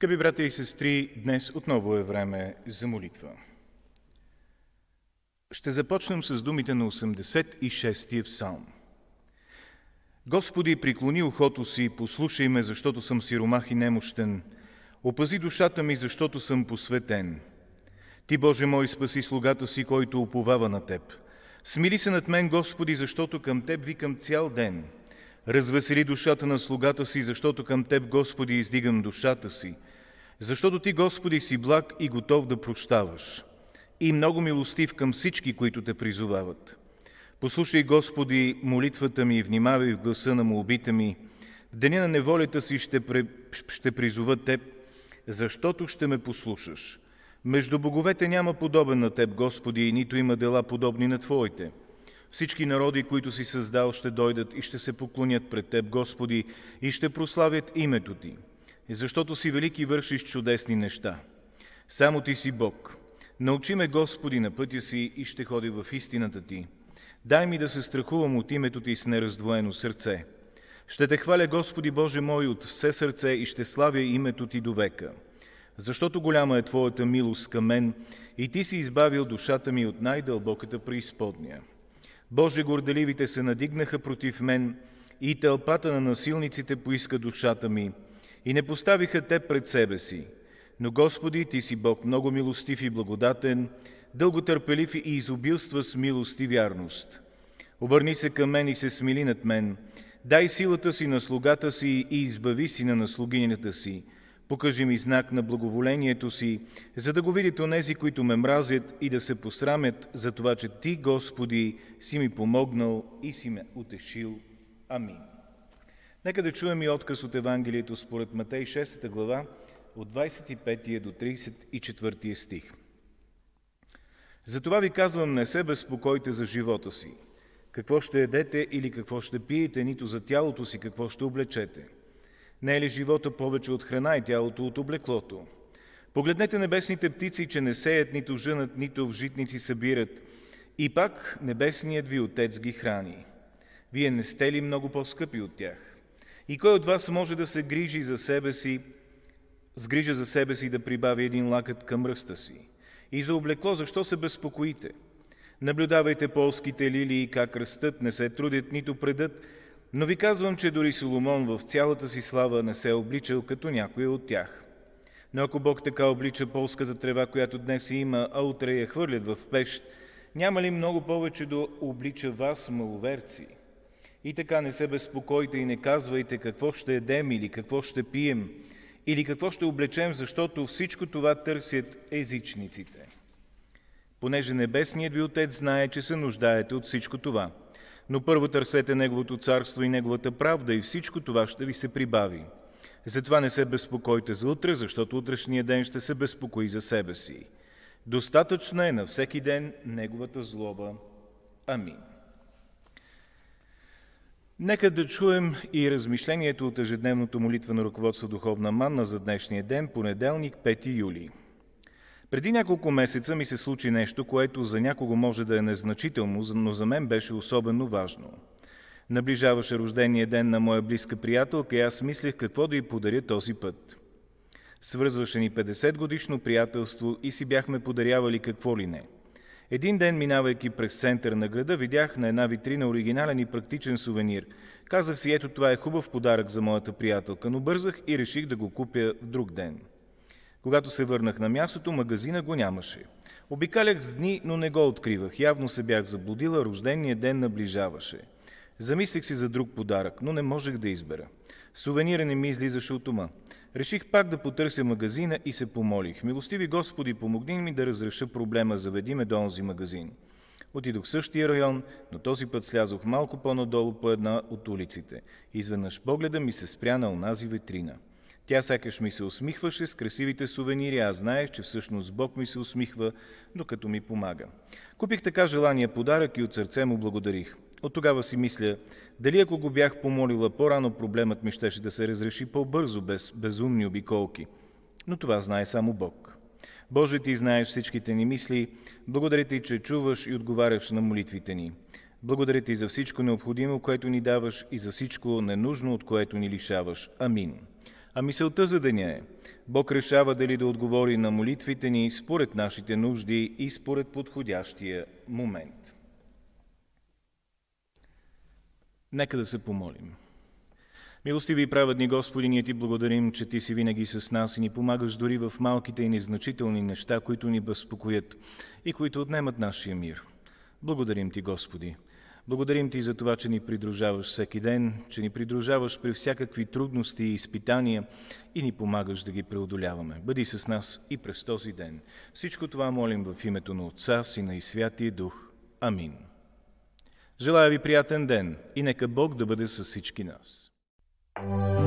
Скъпи брати и сестри, днес отново е време за молитва. Ще започнем с думите на 86-я псалм. Господи, преклони ухото си, послушай ме, защото съм сиромах и немощен. Опази душата ми, защото съм посветен. Ти, Боже мой, спаси слугата си, който уповава на Теб. Смили се над мен, Господи, защото към Теб викам цял ден. Развесели душата на слугата си, защото към Теб, Господи, издигам душата си. Защото ти, Господи, си благ и готов да прощаваш и много милостив към всички, които те призовават. Послушай, Господи, молитвата ми и внимавай в гласа на молбите ми. В деня на неволята си ще, пре... ще призова теб, защото ще ме послушаш. Между боговете няма подобен на теб, Господи, и нито има дела подобни на Твоите. Всички народи, които си създал, ще дойдат и ще се поклонят пред Теб, Господи, и ще прославят името Ти защото си велики вършиш чудесни неща. Само ти си Бог. Научи ме, Господи, на пътя си и ще ходи в истината ти. Дай ми да се страхувам от името ти с нераздвоено сърце. Ще те хваля, Господи Боже мой, от все сърце и ще славя името ти до века. Защото голяма е Твоята милост към мен и Ти си избавил душата ми от най-дълбоката преизподния. Боже, горделивите се надигнаха против мен и тълпата на насилниците поиска душата ми – и не поставиха те пред себе си. Но Господи, Ти си Бог много милостив и благодатен, дълготърпелив и изобилства с милост и вярност. Обърни се към мен и се смили над мен. Дай силата си на слугата си и избави си на наслугинята си. Покажи ми знак на благоволението си, за да го видят онези, които ме мразят и да се посрамят за това, че Ти, Господи, си ми помогнал и си ме утешил. Амин. Нека да чуем и отказ от Евангелието според Матей 6 глава от 25 до 34 стих. Затова ви казвам, не се безпокойте за живота си. Какво ще едете или какво ще пиете, нито за тялото си какво ще облечете. Не е ли живота повече от храна и тялото от облеклото? Погледнете небесните птици, че не сеят, нито жънат, нито в житници събират. И пак небесният ви отец ги храни. Вие не сте ли много по-скъпи от тях? И кой от вас може да се грижи за себе си, сгрижа за себе си да прибави един лакът към ръста си? И за облекло, защо се безпокоите? Наблюдавайте полските лилии как растат, не се трудят, нито предат, но ви казвам, че дори Соломон в цялата си слава не се е обличал като някой от тях. Но ако Бог така облича полската трева, която днес има, а утре я хвърлят в пещ, няма ли много повече да облича вас, маловерци? И така не се безпокойте и не казвайте какво ще едем или какво ще пием или какво ще облечем, защото всичко това търсят езичниците. Понеже небесният ви Отец знае, че се нуждаете от всичко това. Но първо търсете Неговото царство и Неговата правда и всичко това ще ви се прибави. Затова не се безпокойте за утре, защото утрешния ден ще се безпокои за себе си. Достатъчно е на всеки ден Неговата злоба. Амин. Нека да чуем и размишлението от ежедневното молитва на ръководство Духовна Манна за днешния ден, понеделник, 5 юли. Преди няколко месеца ми се случи нещо, което за някого може да е незначително, но за мен беше особено важно. Наближаваше рождения ден на моя близка приятелка и аз мислех какво да й подаря този път. Свързваше ни 50 годишно приятелство и си бяхме подарявали какво ли не – един ден, минавайки през център на града, видях на една витрина оригинален и практичен сувенир. Казах си, ето това е хубав подарък за моята приятелка, но бързах и реших да го купя в друг ден. Когато се върнах на мястото, магазина го нямаше. Обикалях с дни, но не го откривах. Явно се бях заблудила, рождения ден наближаваше. Замислих си за друг подарък, но не можех да избера. Сувенира не ми излизаше от ума. Реших пак да потърся магазина и се помолих. Милостиви Господи, помогни ми да разреша проблема, заведи ме до онзи магазин. Отидох в същия район, но този път слязох малко по-надолу по една от улиците. Изведнъж погледа ми се спря на онази витрина. Тя сякаш ми се усмихваше с красивите сувенири, а знаех, че всъщност Бог ми се усмихва, докато ми помага. Купих така желания подарък и от сърце му благодарих. От тогава си мисля, дали ако го бях помолила по-рано, проблемът ми щеше да се разреши по-бързо, без безумни обиколки. Но това знае само Бог. Боже, ти знаеш всичките ни мисли, благодаря ти, че чуваш и отговаряш на молитвите ни. Благодаря ти за всичко необходимо, което ни даваш и за всичко ненужно, от което ни лишаваш. Амин. А мисълта за деня е, Бог решава дали да отговори на молитвите ни според нашите нужди и според подходящия момент. Нека да се помолим. Милостиви и праведни Господи, ние Ти благодарим, че Ти си винаги с нас и ни помагаш дори в малките и незначителни неща, които ни безпокоят и които отнемат нашия мир. Благодарим Ти, Господи. Благодарим Ти за това, че ни придружаваш всеки ден, че ни придружаваш при всякакви трудности и изпитания и ни помагаш да ги преодоляваме. Бъди с нас и през този ден. Всичко това молим в името на Отца, Сина и Святия Дух. Амин. Желая ви приятен ден и нека Бог да бъде с всички нас. thank you